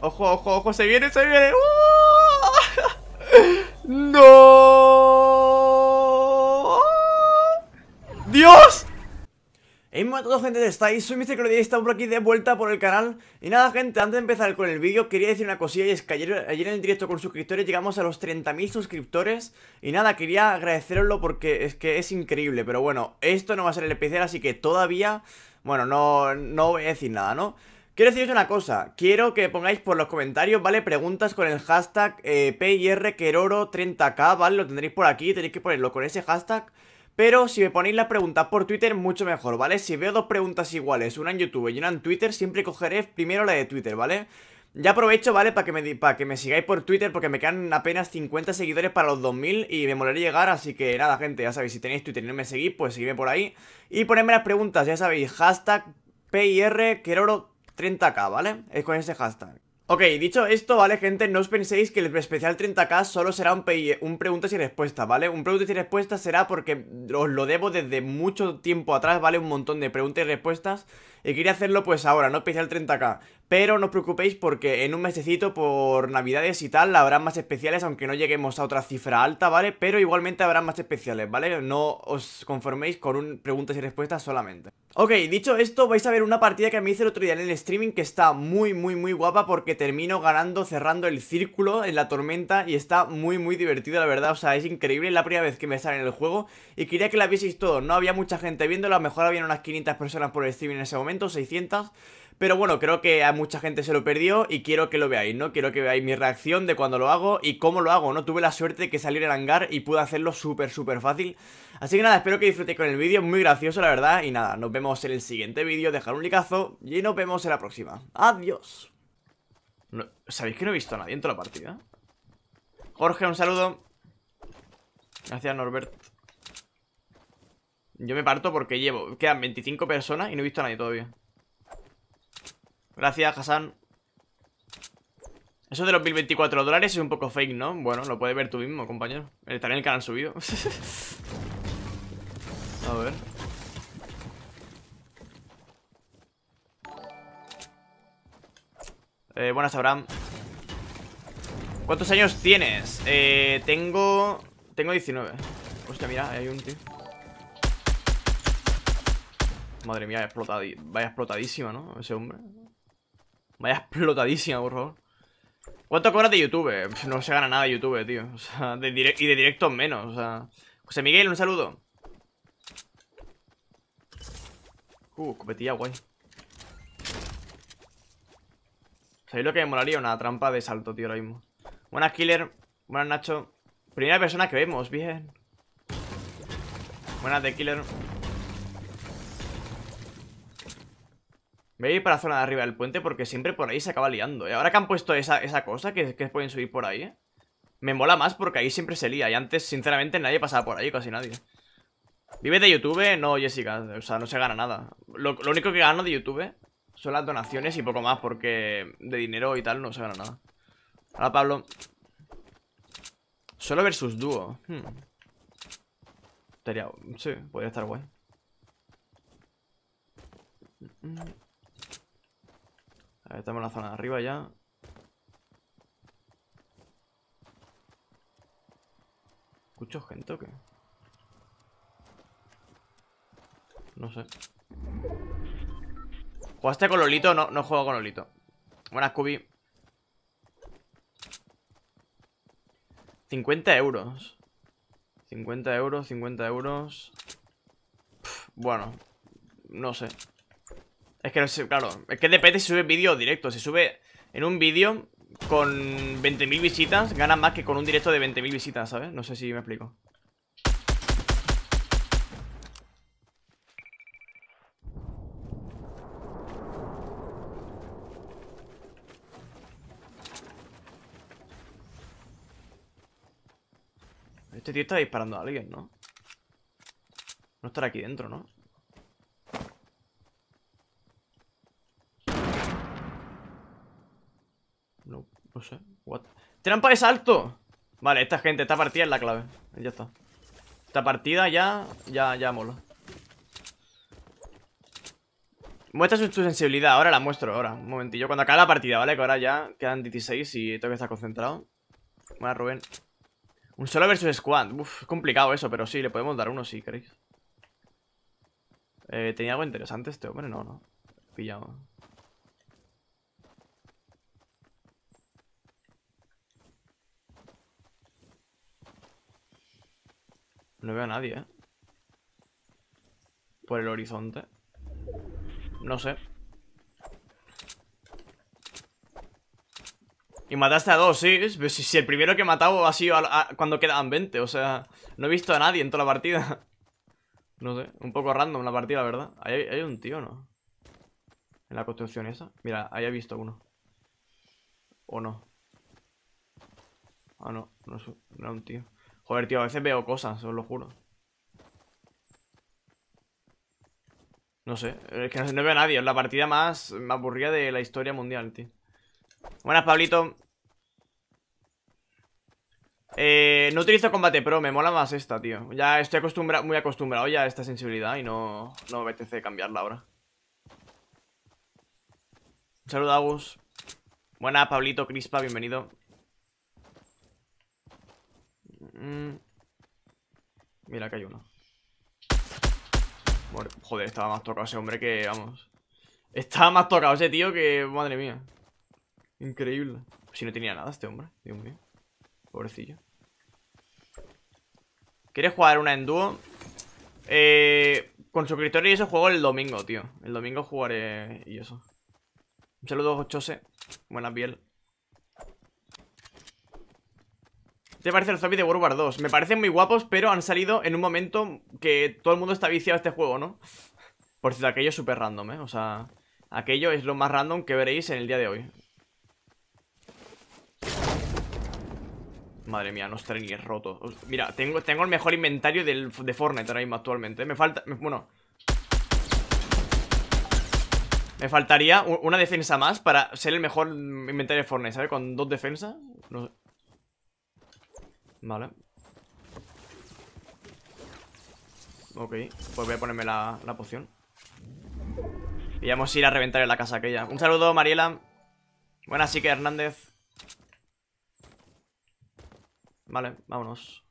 Ojo, ojo, ojo, se viene, se viene. ¡Uh! ¡No! ¡Dios! Hey, a todos gente, estáis? Soy Mr. Claudia y estamos aquí de vuelta por el canal Y nada gente, antes de empezar con el vídeo quería decir una cosilla Y es que ayer, en el directo con suscriptores llegamos a los 30.000 suscriptores Y nada, quería agradeceroslo porque es que es increíble Pero bueno, esto no va a ser el especial, así que todavía, bueno, no, no voy a decir nada, ¿no? Quiero deciros una cosa, quiero que pongáis por los comentarios, ¿vale? Preguntas con el hashtag eh, PIRQueroro30k, ¿vale? Lo tendréis por aquí, tenéis que ponerlo con ese hashtag pero si me ponéis las preguntas por Twitter, mucho mejor, ¿vale? Si veo dos preguntas iguales, una en YouTube y una en Twitter, siempre cogeré primero la de Twitter, ¿vale? Ya aprovecho, ¿vale? Para que, me, que me sigáis por Twitter porque me quedan apenas 50 seguidores para los 2000 y me molaría llegar, así que nada, gente, ya sabéis, si tenéis Twitter y no me seguís, pues seguidme por ahí. Y ponedme las preguntas, ya sabéis, hashtag PYRKERORO30K 30k, ¿vale? Es con ese hashtag. Ok, dicho esto, ¿vale, gente? No os penséis que el especial 30k solo será un, un preguntas y respuestas, ¿vale? Un preguntas y respuestas será porque os lo debo desde mucho tiempo atrás, ¿vale? Un montón de preguntas y respuestas y quería hacerlo pues ahora, no especial 30k. Pero no os preocupéis porque en un mesecito por navidades y tal habrá más especiales, aunque no lleguemos a otra cifra alta, ¿vale? Pero igualmente habrá más especiales, ¿vale? No os conforméis con un preguntas y respuestas solamente. Ok, dicho esto, vais a ver una partida que me hice el otro día en el streaming que está muy, muy, muy guapa porque termino ganando, cerrando el círculo en la tormenta y está muy, muy divertido, la verdad. O sea, es increíble, es la primera vez que me sale en el juego y quería que la vieseis todos. No había mucha gente viendo a lo mejor había unas 500 personas por el streaming en ese momento 600... Pero bueno, creo que a mucha gente se lo perdió y quiero que lo veáis, ¿no? Quiero que veáis mi reacción de cuando lo hago y cómo lo hago, ¿no? Tuve la suerte de que salir al hangar y pude hacerlo súper, súper fácil. Así que nada, espero que disfrutéis con el vídeo, muy gracioso la verdad. Y nada, nos vemos en el siguiente vídeo, dejar un likeazo y nos vemos en la próxima. ¡Adiós! ¿Sabéis que no he visto a nadie en toda la partida? Jorge, un saludo. Gracias, Norbert. Yo me parto porque llevo... Quedan 25 personas y no he visto a nadie todavía. Gracias, Hassan. Eso de los 1024 dólares es un poco fake, ¿no? Bueno, lo puedes ver tú mismo, compañero. Estaré en el canal subido. a ver. Eh, buenas, Abraham. ¿Cuántos años tienes? Eh, tengo... Tengo 19. Hostia, mira, hay un tío. Madre mía, vaya, vaya explotadísima, ¿no? Ese hombre. Vaya explotadísima, por favor. ¿Cuánto cobras de YouTube? no se gana nada de YouTube, tío. O sea, y de directos menos, o sea... José Miguel, un saludo. Uh, copetilla guay. ¿Sabéis lo que me molaría? Una trampa de salto, tío, ahora mismo. Buenas, Killer. Buenas, Nacho. Primera persona que vemos, bien. Buenas, de Killer. Voy a ir para la zona de arriba del puente porque siempre por ahí se acaba liando. Y ¿eh? Ahora que han puesto esa, esa cosa que, que, pueden subir por ahí, ¿eh? Me mola más porque ahí siempre se lía. Y antes, sinceramente, nadie pasaba por ahí, casi nadie. Vive de YouTube, no, Jessica. O sea, no se gana nada. Lo, único que gano de YouTube son las donaciones y poco más porque de dinero y tal no se gana nada. Ahora, Pablo. Solo versus dúo. Hmm. Sí, podría estar guay. Mm, mm. A ver, estamos en la zona de arriba ya. ¿Escucho gente o qué? No sé. ¿Jugaste con Lolito? No, no juego con Lolito. Buenas, Scooby. 50 euros. 50 euros, 50 euros. bueno, no sé. Es que no sé, claro. Es que depende si sube vídeo o directo. Si sube en un vídeo con 20.000 visitas, gana más que con un directo de 20.000 visitas, ¿sabes? No sé si me explico. Este tío está disparando a alguien, ¿no? No estará aquí dentro, ¿no? what ¡Trampa de salto! Vale, esta gente, esta partida es la clave Ya está Esta partida ya, ya, ya mola Muestra tu sensibilidad, ahora la muestro, ahora Un momentillo, cuando acabe la partida, ¿vale? Que ahora ya quedan 16 y tengo que estar concentrado Bueno, Rubén Un solo versus squad, Uf, es complicado eso Pero sí, le podemos dar uno si queréis eh, ¿Tenía algo interesante este hombre? No, no Pillado No veo a nadie, ¿eh? Por el horizonte. No sé. Y mataste a dos, sí. Pues, si, el primero que he matado ha sido cuando quedaban 20. O sea, no he visto a nadie en toda la partida. No sé, un poco random la partida, ¿verdad? Hay, hay un tío, ¿no? En la construcción esa. Mira, ahí he visto uno. ¿O no? Ah, no, no, es un tío. Joder, tío, a veces veo cosas, os lo juro. No sé, es que no, veo a nadie. Es la partida más, aburrida de la historia mundial, tío. Buenas, Pablito. Eh, no utilizo combate pro, me mola más esta, tío. Ya estoy acostumbra muy acostumbrado ya a esta sensibilidad y no, no me apetece cambiarla ahora. Un saludo, Agus. Buenas, Pablito, Crispa, bienvenido. Mm. Mira, que hay uno. Joder, estaba más tocado ese hombre que, vamos. Estaba más tocado ese tío que, madre mía. Increíble. Si no tenía nada este hombre, Dios Pobrecillo. ¿Quieres jugar una en dúo? Eh, con suscriptores y eso juego el domingo, tío. El domingo jugaré y eso. Un saludo, buenas Buena piel. ¿Qué te parecen los de World War 2? Me parecen muy guapos, pero han salido en un momento que todo el mundo está viciado a este juego, ¿no? Por cierto, aquello es súper random, ¿eh? O sea, aquello es lo más random que veréis en el día de hoy. Madre mía, no estaré ni roto. Mira, tengo, tengo el mejor inventario del, de Fortnite ahora mismo actualmente. ¿eh? Me falta... bueno... Me faltaría una defensa más para ser el mejor inventario de Fortnite, ¿sabes? Con dos defensas. No Vale. Ok, pues voy a ponerme la, poción. Y vamos a ir a reventar en la casa aquella. Un saludo, Mariela. Buenas, que Hernández. Vale, vámonos.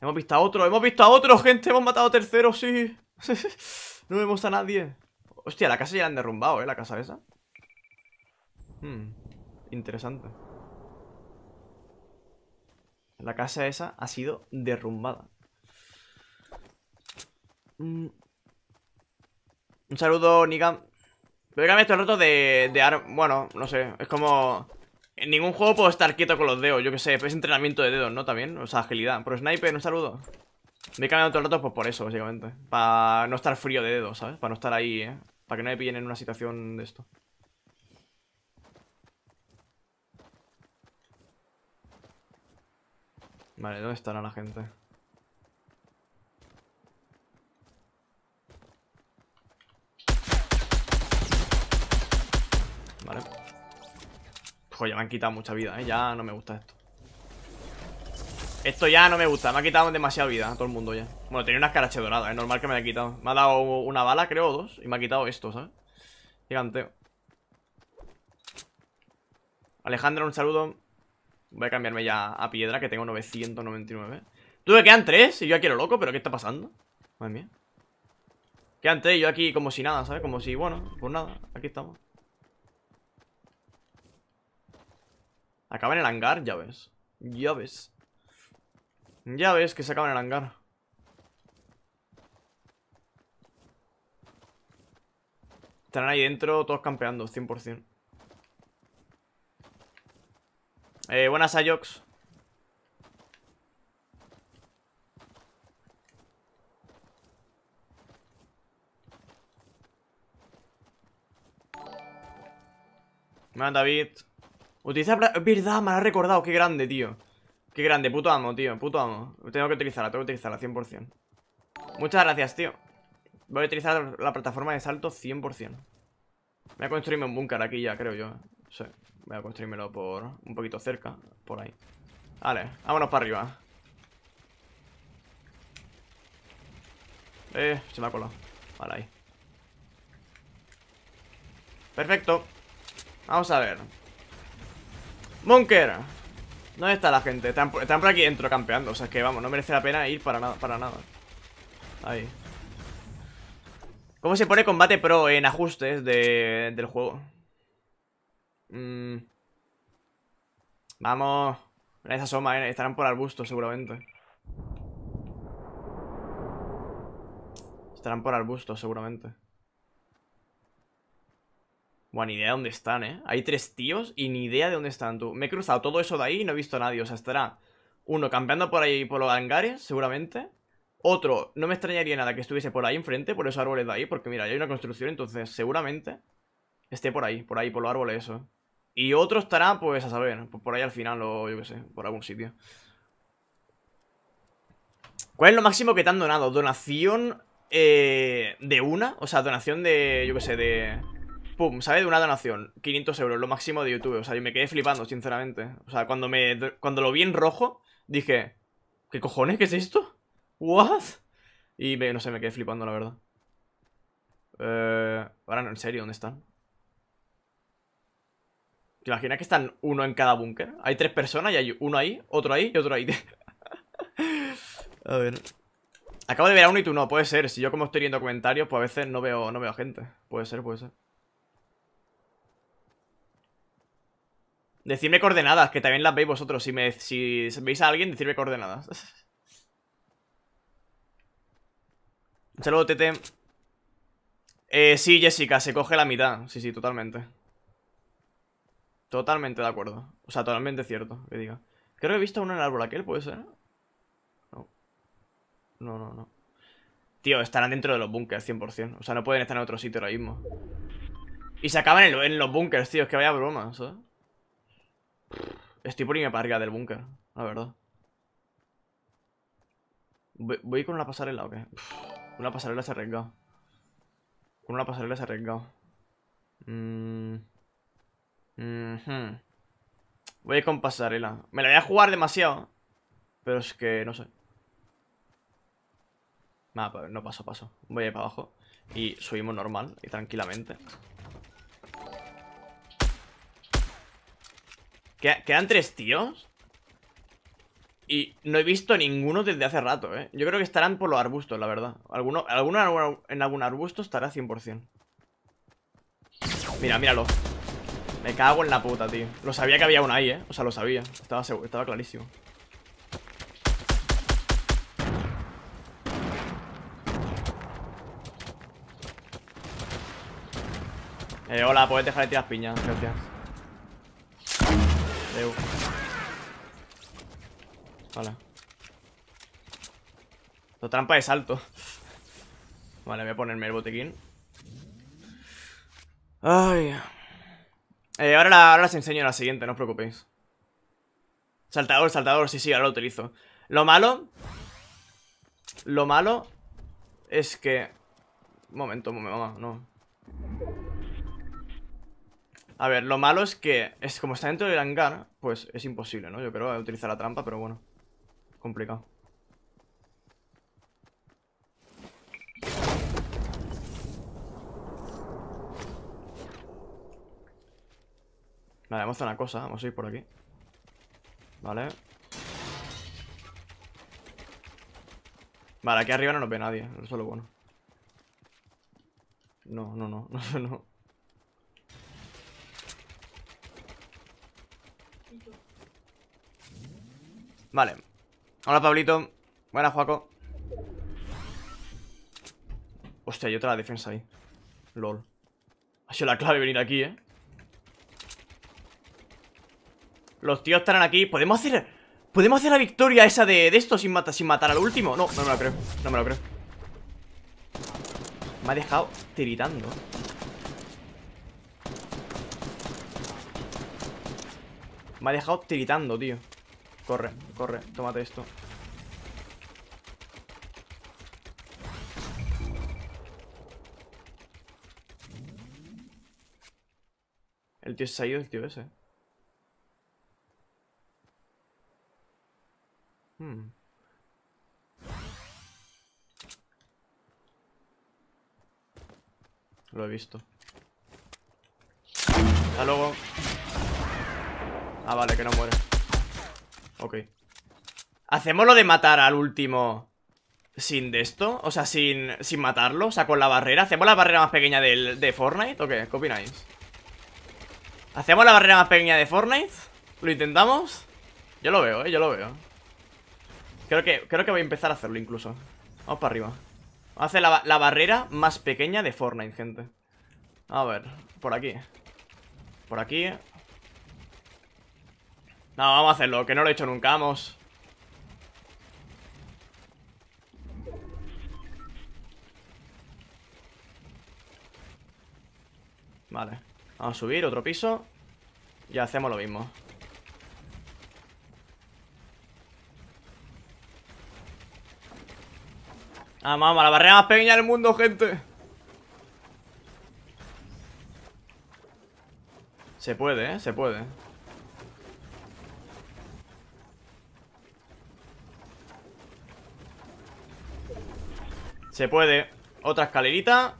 Hemos visto a otro, hemos visto a otro, gente. Hemos matado a tercero, sí. no vemos a nadie. Hostia, la casa ya la han derrumbado, ¿eh? La casa esa. Hmm, interesante. La casa esa ha sido derrumbada. Mm. Un saludo, Nigam. Pero esto todo roto de, de arma. Bueno, no sé. Es como... En ningún juego puedo estar quieto con los dedos. Yo qué sé, es entrenamiento de dedos, ¿no? También. O sea, agilidad. Pero Sniper, un saludo. Me he cambiado todo el rato pues por eso, básicamente. Para no estar frío de dedos, ¿sabes? Para no estar ahí, ¿eh? Para que no me pillen en una situación de esto. Vale, ¿dónde estará la gente? Vale. Joder, me han quitado mucha vida, ¿eh? Ya no me gusta esto. Esto ya no me gusta, me ha quitado demasiada vida a todo el mundo ya. Bueno, tenía una escarache dorada, es ¿eh? normal que me haya quitado. Me ha dado una bala, creo, o dos, y me ha quitado esto, ¿sabes? Gigante Alejandro, un saludo. Voy a cambiarme ya a piedra, que tengo 999 Tú que quedan tres? y yo aquí lo loco, pero ¿qué está pasando? Madre mía Quedan tres y yo aquí como si nada, ¿sabes? Como si, bueno, pues nada, aquí estamos Acaba en el hangar, ya ves Ya ves Ya ves que se acaba en el hangar Estarán ahí dentro todos campeando, 100% Eh, buenas, Ajox. Manda David. Utiliza... Verdad, me lo ha recordado. Qué grande, tío. Qué grande. Puto amo, tío. Puto amo. Tengo que utilizarla. Tengo que utilizarla 100%. Muchas gracias, tío. Voy a utilizar la plataforma de salto 100%. Voy a construirme un búnker aquí ya, creo yo. Sí. Voy a construírmelo por un poquito cerca, por ahí. Vale, vámonos para arriba. Eh, se me ha colado. Vale, ahí. Perfecto. Vamos a ver. Monker. ¿Dónde está la gente? Están, por, aquí dentro campeando. O sea, que vamos, no merece la pena ir para nada. Para nada. Ahí. ¿Cómo se pone combate pro en ajustes del juego? Mm. Vamos, Vamos. Esa asoma, ¿eh? estarán por arbustos seguramente. Estarán por arbustos seguramente. Buena idea de dónde están, ¿eh? Hay tres tíos y ni idea de dónde están, tú. Me he cruzado todo eso de ahí y no he visto a nadie. O sea, estará uno campeando por ahí por los hangares, seguramente. Otro, no me extrañaría nada que estuviese por ahí enfrente, por esos árboles de ahí. Porque mira, ya hay una construcción, entonces seguramente esté por ahí, por ahí, por los árboles eso. Y otro estará, pues, a saber, pues, por ahí al final o yo que sé, por algún sitio. ¿Cuál es lo máximo que te han donado? Donación eh, de una, o sea, donación de, yo que sé, de... Pum, ¿sabes? De una donación, 500 euros, lo máximo de YouTube. O sea, yo me quedé flipando, sinceramente. O sea, cuando, me, cuando lo vi en rojo, dije... ¿Qué cojones? ¿Qué es esto? ¿What? Y me, no sé, me quedé flipando, la verdad. Eh, ahora en serio, ¿dónde están? ¿Te imaginas que están uno en cada búnker? Hay tres personas y hay uno ahí, otro ahí y otro ahí. a ver. Acabo de ver a uno y tú no, puede ser. Si yo como estoy viendo comentarios, pues a veces no veo, no veo gente. Puede ser, puede ser. Decidme coordenadas, que también las veis vosotros. Si, me, si veis a alguien, decidme coordenadas. Un saludo, Tete. Eh, sí, Jessica, se coge la mitad. Sí, sí, totalmente. Totalmente de acuerdo. O sea, totalmente cierto, que diga. Creo que he visto uno en el árbol aquel, ¿puede ser? No. No, no, no. Tío, estarán dentro de los búnkers, 100%. O sea, no pueden estar en otro sitio ahora mismo. Y se acaban en, los búnkers, tío. Es que vaya broma, ¿sabes? Estoy por irme para arriba del búnker, la verdad. Voy, con una pasarela o qué? una pasarela se ha Con una pasarela se ha Mmm... Voy a ir con pasarela. Me la voy a jugar demasiado. Pero es que no sé. no paso, paso. Voy a ir para abajo. Y subimos normal y tranquilamente. ¿Quedan tres tíos? Y no he visto ninguno desde hace rato, ¿eh? Yo creo que estarán por los arbustos, la verdad. Alguno, alguno en algún arbusto estará 100%. Mira, míralo. Me cago en la puta, tío Lo sabía que había uno ahí, eh O sea, lo sabía Estaba, seguro, estaba clarísimo Eh, hola, puedes dejar de tirar piñas, gracias Deu Vale La trampa de salto Vale, voy a ponerme el botiquín Ay... Eh, ahora, la, las enseño la siguiente, no os preocupéis. Saltador, saltador, sí, sí, ahora lo utilizo. Lo malo... Lo malo es que... momento, no. A ver, lo malo es que es como está dentro del hangar, pues es imposible, ¿no? Yo creo eh, utilizar la trampa, pero bueno, complicado. Vale, vamos a hacer una cosa. Vamos a ir por aquí. Vale. Vale, aquí arriba no nos ve nadie. Eso es lo bueno. No, no, no. No, no. Vale. Hola, Pablito. Buenas, Juaco. Hostia, hay otra defensa ahí. LOL. Ha sido la clave venir aquí, ¿eh? Los tíos estarán aquí Podemos hacer... Podemos hacer la victoria esa de, de esto sin, mata, sin matar al último No, no me lo creo No me lo creo Me ha dejado tiritando Me ha dejado tiritando, tío Corre, corre, tómate esto El tío se ha ido, el tío ese Lo he visto. Hasta luego. Ah, vale, que no muere. Ok. Hacemos lo de matar al último sin de esto, o sea, sin, sin matarlo, o sea, con la barrera. ¿Hacemos la barrera más pequeña de Fortnite o qué? ¿Qué ¿Hacemos la barrera más pequeña de Fortnite? ¿Lo intentamos? Yo lo veo, eh, yo lo veo. Creo que, creo que voy a empezar a hacerlo incluso Vamos para arriba Vamos Hace la, la barrera más pequeña de Fortnite, gente A ver, por aquí Por aquí No, vamos a hacerlo, que no lo he hecho nunca, vamos Vale Vamos a subir, otro piso Y hacemos lo mismo Ah, mamá, la barrera más pequeña del mundo, gente Se puede, ¿eh? Se puede Se puede Otra escalerita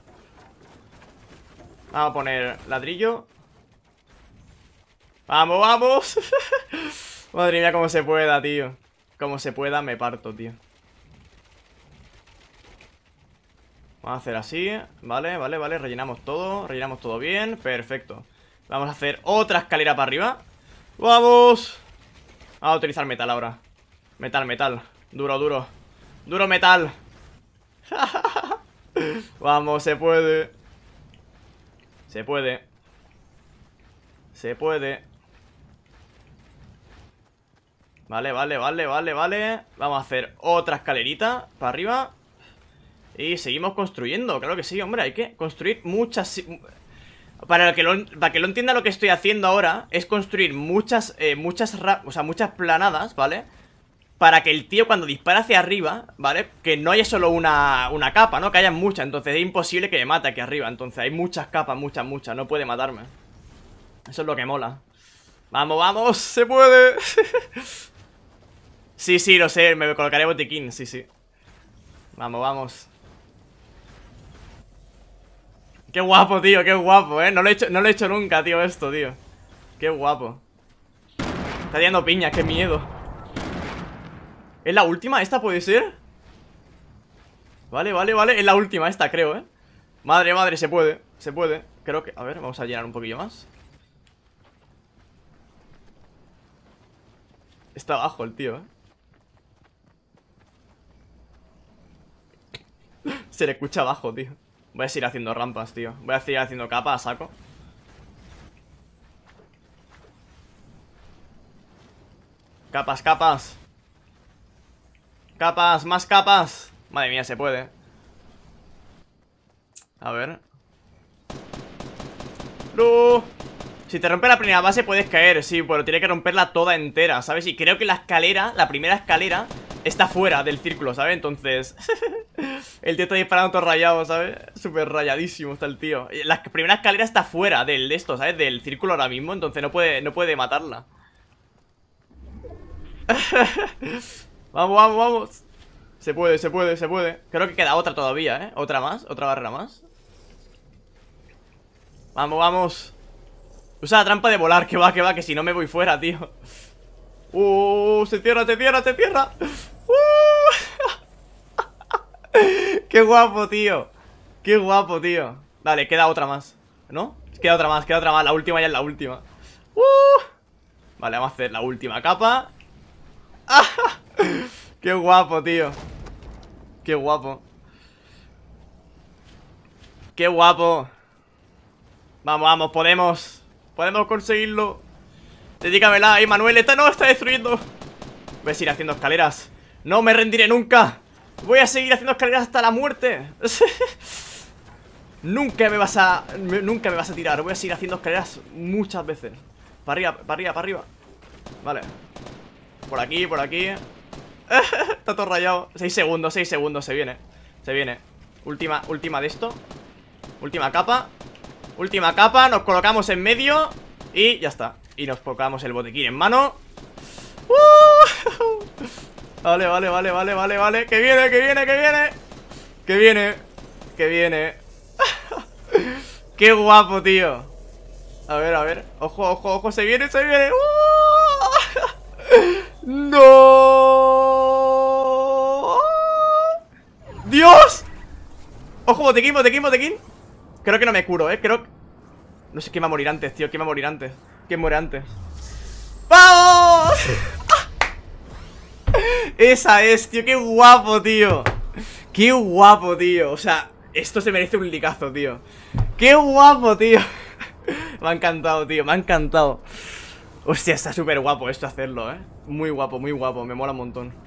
Vamos a poner ladrillo ¡Vamos, vamos! Madre mía, como se pueda, tío Como se pueda, me parto, tío Vamos a hacer así, vale, vale, vale Rellenamos todo, rellenamos todo bien, perfecto Vamos a hacer otra escalera para arriba ¡Vamos! Vamos a utilizar metal ahora Metal, metal, duro, duro Duro metal Vamos, se puede Se puede Se puede Vale, vale, vale, vale, vale Vamos a hacer otra escalerita Para arriba y seguimos construyendo, claro que sí, hombre, hay que construir muchas... Para que lo, que lo entienda lo que estoy haciendo ahora, es construir muchas, eh, muchas, o sea, muchas planadas, ¿vale? Para que el tío cuando dispara hacia arriba, ¿vale? Que no haya solo una, una capa, ¿no? Que haya muchas, entonces es imposible que me mate aquí arriba Entonces hay muchas capas, muchas, muchas, no puede matarme Eso es lo que mola ¡Vamos, vamos! ¡Se puede! sí, sí, lo sé, me colocaré botiquín, sí, sí Vamos, vamos Qué guapo, tío, qué guapo, eh. No lo he hecho, no he hecho nunca, tío, esto, tío. Qué guapo. Está tirando piña, qué miedo. ¿Es la última? ¿Esta puede ser? Vale, vale, vale. Es la última, esta, creo, eh. Madre, madre, se puede. Se puede. Creo que. A ver, vamos a llenar un poquillo más. Está abajo el tío, eh. se le escucha abajo, tío. Voy a seguir haciendo rampas, tío Voy a seguir haciendo capas, saco Capas, capas Capas, más capas Madre mía, se puede A ver ¡No! Si te rompe la primera base puedes caer, sí, pero tiene que romperla toda entera, ¿sabes? Y creo que la escalera, la primera escalera está fuera del círculo, ¿sabes? Entonces, el tío está disparando todo rayado, ¿sabes? Súper rayadísimo está el tío. La primera escalera está fuera del de esto, ¿sabes? Del círculo ahora mismo, entonces no puede, no puede matarla. vamos, vamos, vamos. Se puede, se puede, se puede. Creo que queda otra todavía, ¿eh? Otra más, otra barrera más. Vamos, vamos. Usa la trampa de volar, que va, que va, que si no me voy fuera, tío. Uh, se cierra, se cierra, se cierra. ¡Qué guapo, tío! ¡Qué guapo, tío! Vale, queda otra más ¿No? Queda otra más, queda otra más La última ya es la última uh. Vale, vamos a hacer la última capa ¡Qué guapo, tío! ¡Qué guapo! ¡Qué guapo! Vamos, vamos, podemos Podemos conseguirlo Dedícamela, ahí Manuel, esta no está destruyendo a seguir haciendo escaleras no me rendiré nunca Voy a seguir haciendo escaleras hasta la muerte Nunca me vas a... nunca me vas a tirar Voy a seguir haciendo escaleras muchas veces Para arriba, para arriba, para arriba Vale Por aquí, por aquí Está todo rayado Seis segundos, seis segundos, se viene Se viene Última, última de esto Última capa Última capa, nos colocamos en medio Y ya está Y nos colocamos el botiquín en mano ¡Uh! Vale, vale, vale, vale, vale, vale. Que viene, que viene, que viene. Que viene, que viene. Qué guapo, tío. A ver, a ver. Ojo, ojo, ojo. Se viene, se viene. ¡Uh! ¡No! ¡Dios! Ojo, botequín, botequín, botequín. Creo que no me curo, eh. Creo No sé quién va a morir antes, tío. ¿Quién va a morir antes? ¿Quién muere antes? ¡Vamos! Esa es, tío, qué guapo, tío Qué guapo, tío O sea, esto se merece un licazo, tío Qué guapo, tío Me ha encantado, tío, me ha encantado Hostia, está súper guapo esto hacerlo, eh Muy guapo, muy guapo, me mola un montón